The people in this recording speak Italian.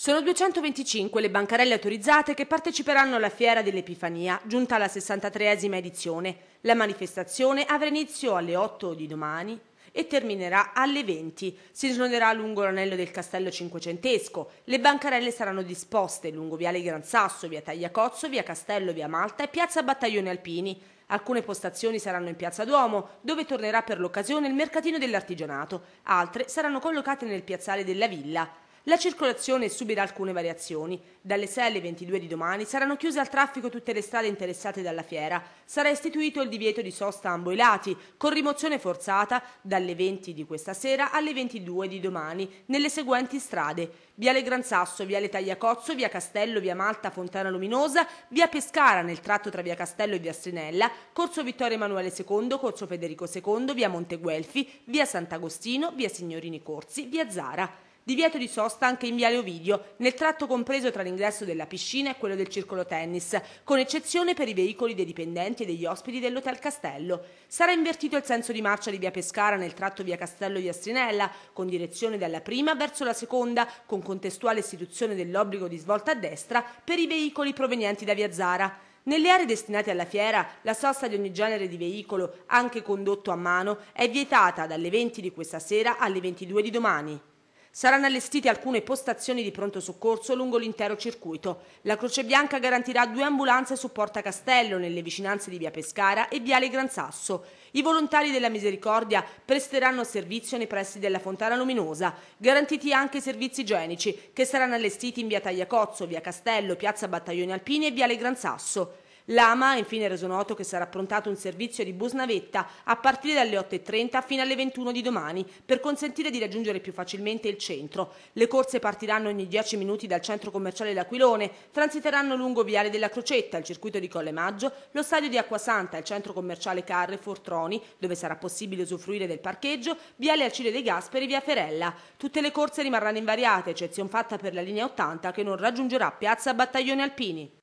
Sono 225 le bancarelle autorizzate che parteciperanno alla Fiera dell'Epifania, giunta alla 63esima edizione. La manifestazione avrà inizio alle 8 di domani e terminerà alle 20. Si snoderà lungo l'anello del Castello Cinquecentesco. Le bancarelle saranno disposte lungo Viale Gran Sasso, Via Tagliacozzo, Via Castello, Via Malta e Piazza Battaglioni Alpini. Alcune postazioni saranno in Piazza Duomo, dove tornerà per l'occasione il mercatino dell'artigianato. Altre saranno collocate nel piazzale della Villa. La circolazione subirà alcune variazioni. Dalle 6 alle 22 di domani saranno chiuse al traffico tutte le strade interessate dalla fiera. Sarà istituito il divieto di sosta a ambo i lati, con rimozione forzata dalle 20 di questa sera alle 22 di domani, nelle seguenti strade. Viale Gran Sasso, Viale Tagliacozzo, Via Castello, Via Malta, Fontana Luminosa, Via Pescara nel tratto tra Via Castello e Via Strinella, Corso Vittorio Emanuele II, Corso Federico II, Via Monteguelfi, Via Sant'Agostino, Via Signorini Corsi, Via Zara. Divieto di sosta anche in Viale Ovidio, nel tratto compreso tra l'ingresso della piscina e quello del circolo tennis, con eccezione per i veicoli dei dipendenti e degli ospiti dell'Hotel Castello. Sarà invertito il senso di marcia di via Pescara nel tratto via Castello di Astrinella, con direzione dalla prima verso la seconda, con contestuale istituzione dell'obbligo di svolta a destra per i veicoli provenienti da via Zara. Nelle aree destinate alla fiera, la sosta di ogni genere di veicolo, anche condotto a mano, è vietata dalle 20 di questa sera alle 22 di domani. Saranno allestite alcune postazioni di pronto soccorso lungo l'intero circuito. La Croce Bianca garantirà due ambulanze su Porta Castello, nelle vicinanze di Via Pescara e Viale Gran Sasso. I volontari della Misericordia presteranno servizio nei pressi della Fontana Luminosa. Garantiti anche i servizi igienici, che saranno allestiti in Via Tagliacozzo, Via Castello, Piazza Battaglioni Alpini e Viale Gran Sasso. L'AMA ha infine reso noto che sarà approntato un servizio di bus navetta a partire dalle 8.30 fino alle 21 di domani per consentire di raggiungere più facilmente il centro. Le corse partiranno ogni 10 minuti dal centro commerciale L'Aquilone, transiteranno lungo Viale della Crocetta, il circuito di Colle Maggio, lo stadio di Acquasanta, il centro commerciale Carrefour Troni, dove sarà possibile usufruire del parcheggio, Viale Alcide dei Gasperi, Via Ferella. Tutte le corse rimarranno invariate, eccezione fatta per la linea 80 che non raggiungerà Piazza Battaglioni Alpini.